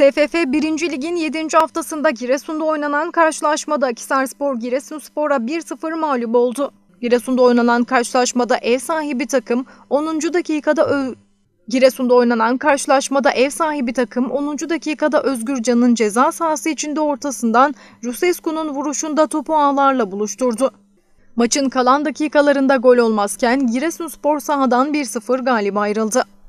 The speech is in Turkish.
TFF 1. Lig'in 7. haftasında Giresun'da oynanan karşılaşmada Akisarspor Giresunspor'a 1-0 mağlup oldu. Giresun'da oynanan karşılaşmada ev sahibi takım 10. dakikada ö Giresun'da oynanan karşılaşmada ev sahibi takım 10. dakikada Özgür Can'ın ceza sahası içinde ortasından Rusescu'nun vuruşunda topu ağlarla buluşturdu. Maçın kalan dakikalarında gol olmazken Giresunspor sahadan 1-0 galip ayrıldı.